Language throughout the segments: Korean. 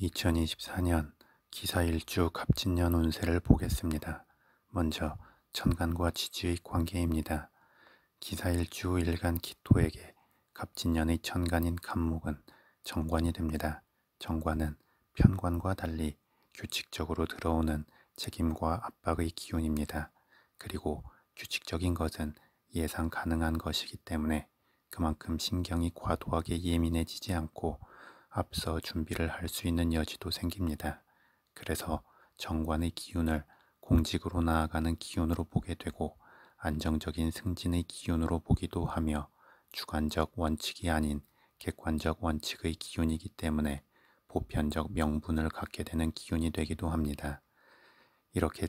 2024년 기사일주 갑진년 운세를 보겠습니다. 먼저 천간과 지지의 관계입니다. 기사일주 일간 기토에게 갑진년의 천간인 갑목은 정관이 됩니다. 정관은 편관과 달리 규칙적으로 들어오는 책임과 압박의 기운입니다. 그리고 규칙적인 것은 예상 가능한 것이기 때문에 그만큼 신경이 과도하게 예민해지지 않고 앞서 준비를 할 수 있는 여지도 생깁니다. 그래서 정관의 기운을 공직으로 나아가는 기운으로 보게 되고 안정적인 승진의 기운으로 보기도 하며 주관적 원칙이 아닌 객관적 원칙의 기운이기 때문에 보편적 명분을 갖게 되는 기운이 되기도 합니다.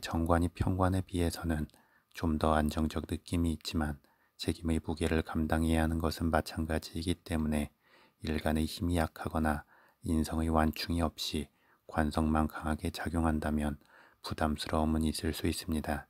이렇게 정관이 평관에 비해서는 좀 더 안정적 느낌이 있지만 책임의 무게를 감당해야 하는 것은 마찬가지이기 때문에 일간의 힘이 약하거나 인성의 완충이 없이 관성만 강하게 작용한다면 부담스러움은 있을 수 있습니다.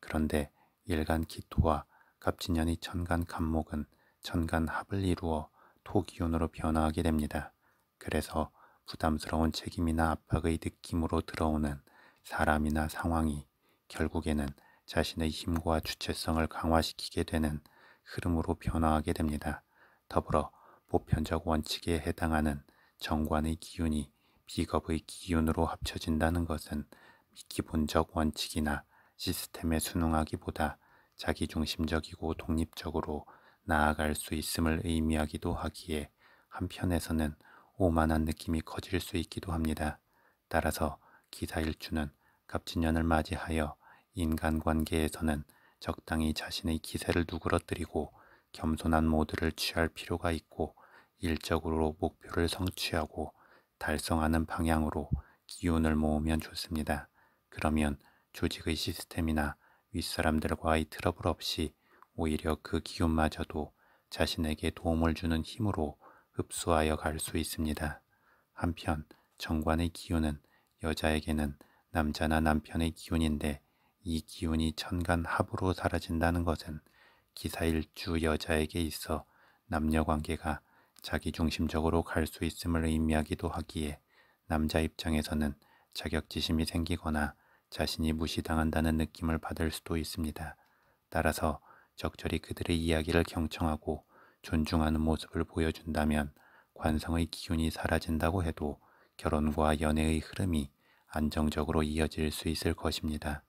그런데 일간 기토와 갑진년의 천간 갑목은 천간 합을 이루어 토기운으로 변화하게 됩니다. 그래서 부담스러운 책임이나 압박의 느낌으로 들어오는 사람이나 상황이 결국에는 자신의 힘과 주체성을 강화시키게 되는 흐름으로 변화하게 됩니다. 더불어 보편적 원칙에 해당하는 정관의 기운이 비겁의 기운으로 합쳐진다는 것은 기본적 원칙이나 시스템에 순응하기보다 자기중심적이고 독립적으로 나아갈 수 있음을 의미하기도 하기에 한편에서는 오만한 느낌이 커질 수 있기도 합니다. 따라서 기사일주는 갑진년을 맞이하여 인간관계에서는 적당히 자신의 기세를 누그러뜨리고 겸손한 모드를 취할 필요가 있고 일적으로 목표를 성취하고 달성하는 방향으로 기운을 모으면 좋습니다. 그러면 조직의 시스템이나 윗사람들과의 트러블 없이 오히려 그 기운마저도 자신에게 도움을 주는 힘으로 흡수하여 갈 수 있습니다. 한편 정관의 기운은 여자에게는 남자나 남편의 기운인데 이 기운이 천간합으로 사라진다는 것은 기사일주 여자에게 있어 남녀관계가 자기중심적으로 갈 수 있음을 의미하기도 하기에 남자 입장에서는 자격지심이 생기거나 자신이 무시당한다는 느낌을 받을 수도 있습니다. 따라서 적절히 그들의 이야기를 경청하고 존중하는 모습을 보여준다면 관성의 기운이 사라진다고 해도 결혼과 연애의 흐름이 안정적으로 이어질 수 있을 것입니다.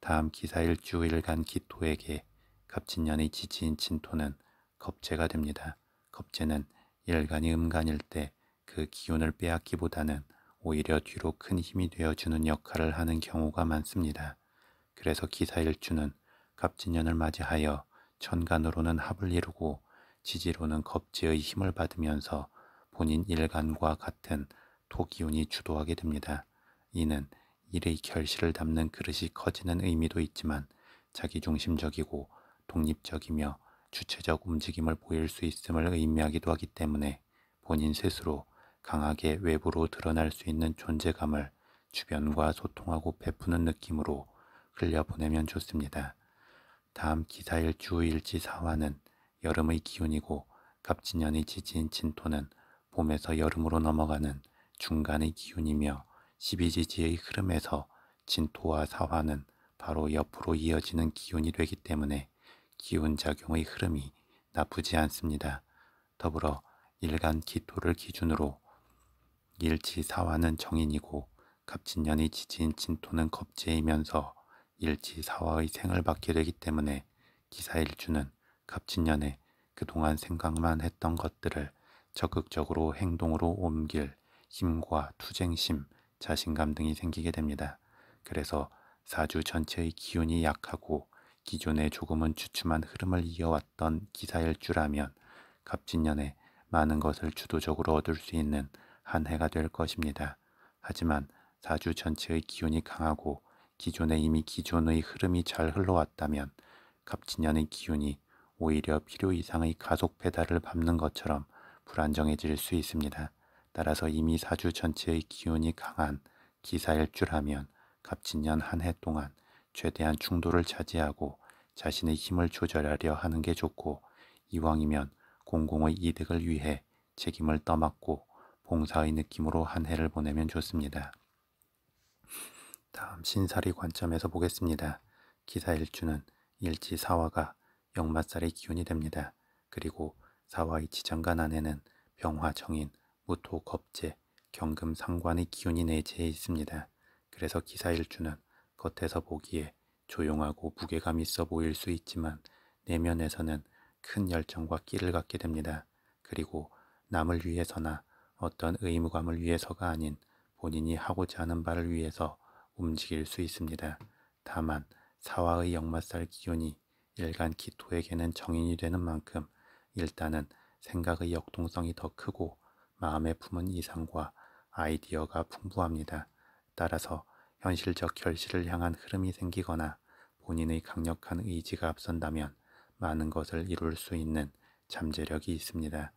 다음 기사 일주일간 기토에게 갑진년의 지지인 진토는 겁재가 됩니다. 겁제는 일간이 음간일 때 그 기운을 빼앗기보다는 오히려 뒤로 큰 힘이 되어주는 역할을 하는 경우가 많습니다. 그래서 기사일주는 갑진년을 맞이하여 천간으로는 합을 이루고 지지로는 겁제의 힘을 받으면서 본인 일간과 같은 토기운이 주도하게 됩니다. 이는 일의 결실을 담는 그릇이 커지는 의미도 있지만 자기중심적이고 독립적이며 주체적 움직임을 보일 수 있음을 의미하기도 하기 때문에 본인 스스로 강하게 외부로 드러날 수 있는 존재감을 주변과 소통하고 베푸는 느낌으로 흘려보내면 좋습니다. 다음 기사일 주일지 사화는 여름의 기운이고 갑진년의 지진 진토는 봄에서 여름으로 넘어가는 중간의 기운이며 12지지의 흐름에서 진토와 사화는 바로 옆으로 이어지는 기운이 되기 때문에 기운작용의 흐름이 나쁘지 않습니다. 더불어 일간 기토를 기준으로 일치 사화는 정인이고 갑진년이 지진 진토는 겁재이면서 일치 사화의 생을 받게 되기 때문에 기사일주는 갑진년에 그동안 생각만 했던 것들을 적극적으로 행동으로 옮길 힘과 투쟁심, 자신감 등이 생기게 됩니다. 그래서 사주 전체의 기운이 약하고 기존의 조금은 주춤한 흐름을 이어왔던 기사일 줄라면 갑진년에 많은 것을 주도적으로 얻을 수 있는 한 해가 될 것입니다. 하지만 4주 전체의 기운이 강하고 기존에 이미 기존의 흐름이 잘 흘러왔다면 갑진년의 기운이 오히려 필요 이상의 가속 배달을 밟는 것처럼 불안정해질 수 있습니다. 따라서 이미 4주 전체의 기운이 강한 기사일 줄하면 갑진년 한 해 동안 최대한 충돌을 차지하고 자신의 힘을 조절하려 하는 게 좋고 이왕이면 공공의 이득을 위해 책임을 떠맡고 봉사의 느낌으로 한 해를 보내면 좋습니다. 다음 신사리 관점에서 보겠습니다. 기사 일주는 일지 사화가 역마살의 기운이 됩니다. 그리고 사화의 지장간 안에는 병화 정인, 무토 겁재, 경금 상관의 기운이 내재해 있습니다. 그래서 기사 일주는 겉에서 보기에 조용하고 무게감 있어 보일 수 있지만 내면에서는 큰 열정과 끼를 갖게 됩니다. 그리고 남을 위해서나 어떤 의무감을 위해서가 아닌 본인이 하고자 하는 바를 위해서 움직일 수 있습니다. 다만 사화의 역마살 기운이 일간 기토에게는 정인이 되는 만큼 일단은 생각의 역동성이 더 크고 마음에 품은 이상과 아이디어가 풍부합니다. 따라서 현실적 결실을 향한 흐름이 생기거나 본인의 강력한 의지가 앞선다면 많은 것을 이룰 수 있는 잠재력이 있습니다.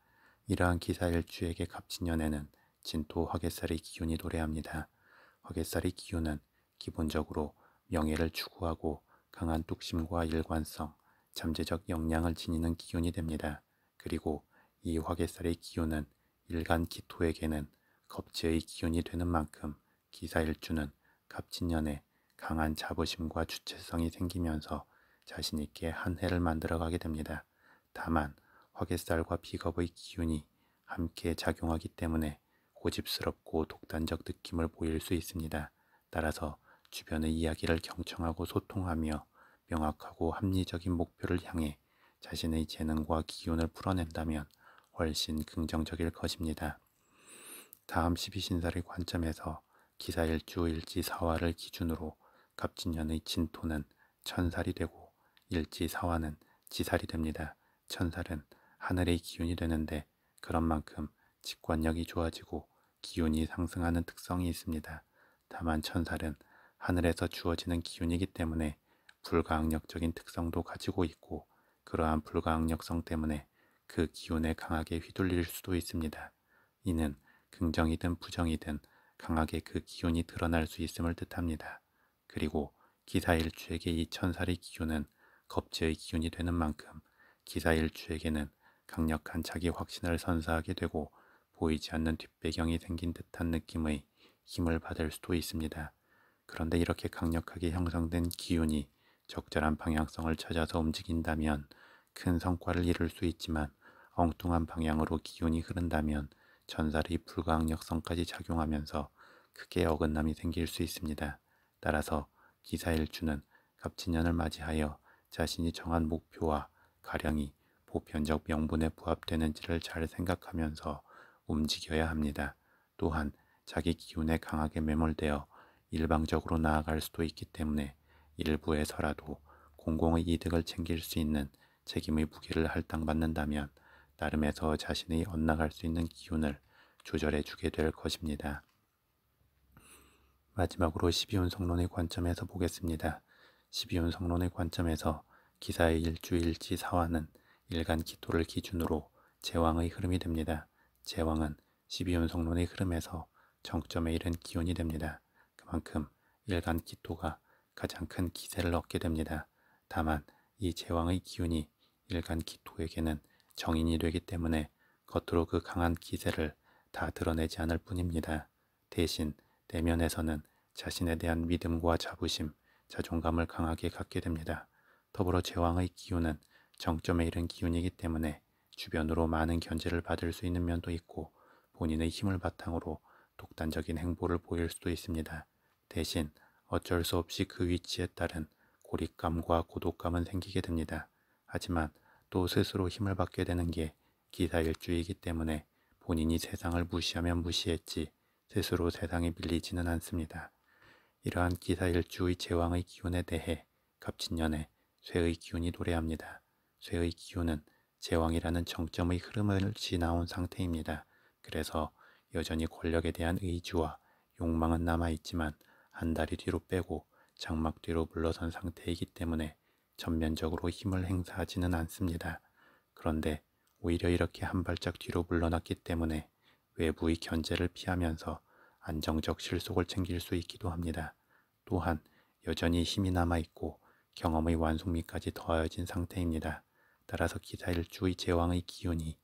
이러한 기사 일주에게 값진 연애는 진토 화개살의 기운이 도래합니다. 화개살의 기운은 기본적으로 명예를 추구하고 강한 뚝심과 일관성, 잠재적 역량을 지니는 기운이 됩니다. 그리고 이 화개살의 기운은 일간 기토에게는 겁지의 기운이 되는 만큼 기사일주는 갑진년에 강한 자부심과 주체성이 생기면서 자신 있게 한 해를 만들어 가게 됩니다. 다만 허갯살과 비겁의 기운이 함께 작용하기 때문에 고집스럽고 독단적 느낌을 보일 수 있습니다. 따라서 주변의 이야기를 경청하고 소통하며 명확하고 합리적인 목표를 향해 자신의 재능과 기운을 풀어낸다면 훨씬 긍정적일 것입니다. 다음 12신사의 관점에서 기사일주 일지사화를 기준으로 갑진년의 진토는 천살이 되고 일지사화는 지살이 됩니다. 천살은 하늘의 기운이 되는데 그런 만큼 직관력이 좋아지고 기운이 상승하는 특성이 있습니다. 다만 천살은 하늘에서 주어지는 기운이기 때문에 불가항력적인 특성도 가지고 있고 그러한 불가항력성 때문에 그 기운에 강하게 휘둘릴 수도 있습니다. 이는 긍정이든 부정이든 강하게 그 기운이 드러날 수 있음을 뜻합니다. 그리고 기사일주에게 이천사의 기운은 겁지의 기운이 되는 만큼 기사일주에게는 강력한 자기 확신을 선사하게 되고 보이지 않는 뒷배경이 생긴 듯한 느낌의 힘을 받을 수도 있습니다. 그런데 이렇게 강력하게 형성된 기운이 적절한 방향성을 찾아서 움직인다면 큰 성과를 이룰 수 있지만 엉뚱한 방향으로 기운이 흐른다면 전살이 불가항력성까지 작용하면서 크게 어긋남이 생길 수 있습니다. 따라서 기사일주는 갑진년을 맞이하여 자신이 정한 목표와 가령이 보편적 명분에 부합되는지를 잘 생각하면서 움직여야 합니다. 또한 자기 기운에 강하게 매몰되어 일방적으로 나아갈 수도 있기 때문에 일부에서라도 공공의 이득을 챙길 수 있는 책임의 무게를 할당받는다면 나름에서 자신의 엇나갈 수 있는 기운을 조절해 주게 될 것입니다. 마지막으로 12운 성론의 관점에서 보겠습니다. 12운 성론의 관점에서 기사의 일주일지 사화는 일간 기토를 기준으로 제왕의 흐름이 됩니다. 제왕은 12운 성론의 흐름에서 정점에 이른 기운이 됩니다. 그만큼 일간 기토가 가장 큰 기세를 얻게 됩니다. 다만 이 제왕의 기운이 일간 기토에게는 정인이 되기 때문에 겉으로 그 강한 기세를 다 드러내지 않을 뿐입니다. 대신 내면에서는 자신에 대한 믿음과 자부심, 자존감을 강하게 갖게 됩니다. 더불어 제왕의 기운은 정점에 이른 기운이기 때문에 주변으로 많은 견제를 받을 수 있는 면도 있고 본인의 힘을 바탕으로 독단적인 행보를 보일 수도 있습니다. 대신 어쩔 수 없이 그 위치에 따른 고립감과 고독감은 생기게 됩니다. 하지만 또 스스로 힘을 받게 되는 게 기사일주이기 때문에 본인이 세상을 무시하면 무시했지 스스로 세상에 밀리지는 않습니다. 이러한 기사일주의 제왕의 기운에 대해 갑진년에 쇠의 기운이 노래합니다. 쇠의 기운은 제왕이라는 정점의 흐름을 지나온 상태입니다. 그래서 여전히 권력에 대한 의지와 욕망은 남아있지만 한 다리 뒤로 빼고 장막 뒤로 물러선 상태이기 때문에 전면적으로 힘을 행사하지는 않습니다. 그런데 오히려 이렇게 한 발짝 뒤로 물러났기 때문에 외부의 견제를 피하면서 안정적 실속을 챙길 수 있기도 합니다. 또한 여전히 힘이 남아있고 경험의 완숙미까지 더하여진 상태입니다. 따라서 기사 일주의 제왕의 기운이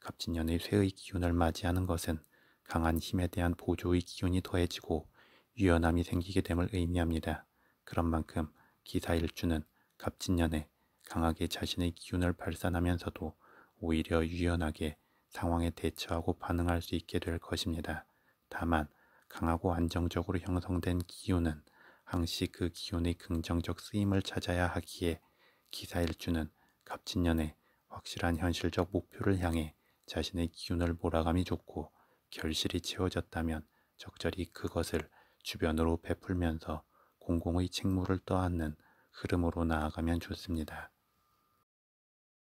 갑진년의 쇠의 기운을 맞이하는 것은 강한 힘에 대한 보조의 기운이 더해지고 유연함이 생기게 됨을 의미합니다. 그런 만큼 기사 일주는 갑진년에 강하게 자신의 기운을 발산하면서도 오히려 유연하게 상황에 대처하고 반응할 수 있게 될 것입니다. 다만 강하고 안정적으로 형성된 기운은 항시 그 기운의 긍정적 쓰임을 찾아야 하기에 기사일주는 갑진년에 확실한 현실적 목표를 향해 자신의 기운을 몰아감이 좋고 결실이 채워졌다면 적절히 그것을 주변으로 베풀면서 공공의 책무를 떠안는 흐름으로 나아가면 좋습니다.